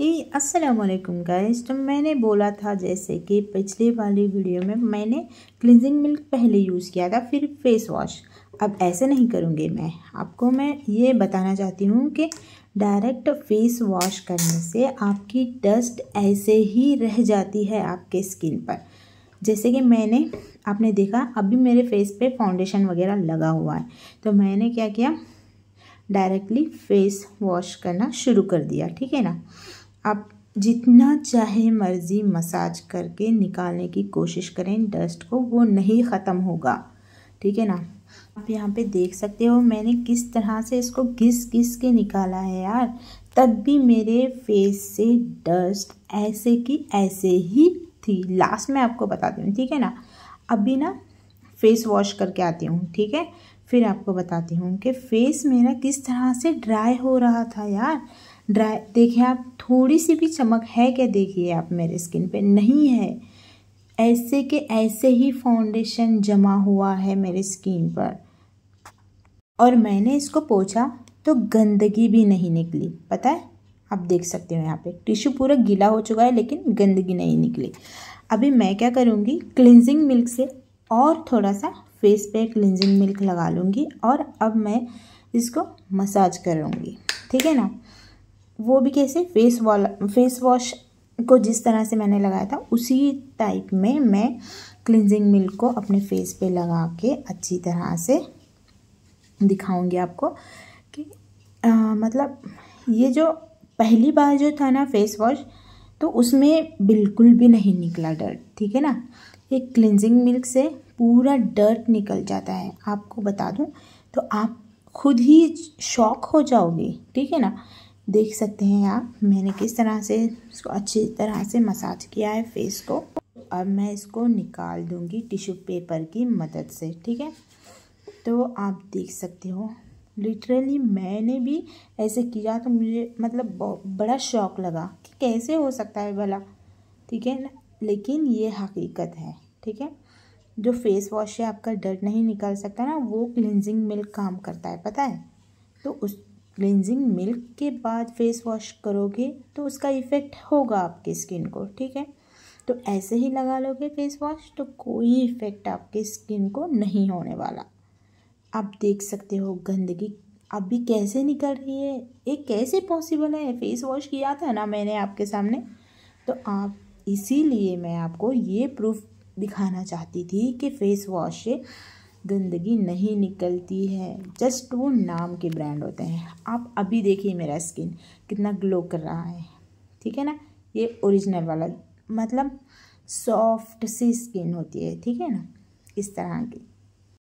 ही असलकुम गाइस तो मैंने बोला था जैसे कि पिछले वाली वीडियो में मैंने क्लिनजिंग मिल्क पहले यूज़ किया था फिर फेस वॉश अब ऐसे नहीं करूँगी मैं आपको मैं ये बताना चाहती हूँ कि डायरेक्ट फेस वॉश करने से आपकी डस्ट ऐसे ही रह जाती है आपके स्किन पर जैसे कि मैंने आपने देखा अभी मेरे फेस पे फाउंडेशन वगैरह लगा हुआ है तो मैंने क्या किया डायरेक्टली फेस वॉश करना शुरू कर दिया ठीक है ना आप जितना चाहे मर्ज़ी मसाज करके निकालने की कोशिश करें डस्ट को वो नहीं ख़त्म होगा ठीक है ना आप यहाँ पे देख सकते हो मैंने किस तरह से इसको घिस घिस के निकाला है यार तब भी मेरे फेस से डस्ट ऐसे की ऐसे ही थी लास्ट में आपको बताती हूँ ठीक है ना अभी ना फेस वॉश करके आती हूँ ठीक है फिर आपको बताती हूँ कि फेस मेरा किस तरह से ड्राई हो रहा था यार ड्राई देखिए आप थोड़ी सी भी चमक है क्या देखिए आप मेरे स्किन पे नहीं है ऐसे के ऐसे ही फाउंडेशन जमा हुआ है मेरे स्किन पर और मैंने इसको पोछा तो गंदगी भी नहीं निकली पता है आप देख सकते हो यहाँ पे टिश्यू पूरा गीला हो चुका है लेकिन गंदगी नहीं निकली अभी मैं क्या करूँगी क्लिनजिंग मिल्क से और थोड़ा सा फेस पे क्लिनजिंग मिल्क लगा लूँगी और अब मैं इसको मसाज करूँगी ठीक है ना वो भी कैसे फेस वॉल फेस वॉश को जिस तरह से मैंने लगाया था उसी टाइप में मैं क्लिनजिंग मिल्क को अपने फेस पे लगा के अच्छी तरह से दिखाऊंगी आपको कि आ, मतलब ये जो पहली बार जो था ना फेस वॉश तो उसमें बिल्कुल भी नहीं निकला डर्ट ठीक है ना ये क्लिनजिंग मिल्क से पूरा डर्ट निकल जाता है आपको बता दूँ तो आप खुद ही शॉक हो जाओगे ठीक है ना देख सकते हैं आप मैंने किस तरह से इसको अच्छी तरह से मसाज किया है फेस को अब मैं इसको निकाल दूंगी टिश्यू पेपर की मदद से ठीक है तो आप देख सकते हो लिटरली मैंने भी ऐसे किया तो मुझे मतलब बड़ा शौक लगा कि कैसे हो सकता है भला ठीक है ना लेकिन ये हकीकत है ठीक है जो फेस वॉश है आपका डर नहीं निकल सकता ना वो क्लिनजिंग मिल्क काम करता है पता है तो उस क्लिनजिंग मिल्क के बाद फेस वॉश करोगे तो उसका इफ़ेक्ट होगा आपके स्किन को ठीक है तो ऐसे ही लगा लोगे फेस वॉश तो कोई इफ़ेक्ट आपके स्किन को नहीं होने वाला आप देख सकते हो गंदगी अभी कैसे निकल रही है ये कैसे पॉसिबल है फेस वॉश किया था ना मैंने आपके सामने तो आप इसीलिए मैं आपको ये प्रूफ दिखाना चाहती थी कि फेस वॉश से गंदगी नहीं निकलती है जस्ट वो नाम के ब्रांड होते हैं आप अभी देखिए मेरा स्किन कितना ग्लो कर रहा है ठीक है ना ये ओरिजिनल वाला मतलब सॉफ्ट सी स्किन होती है ठीक है ना इस तरह की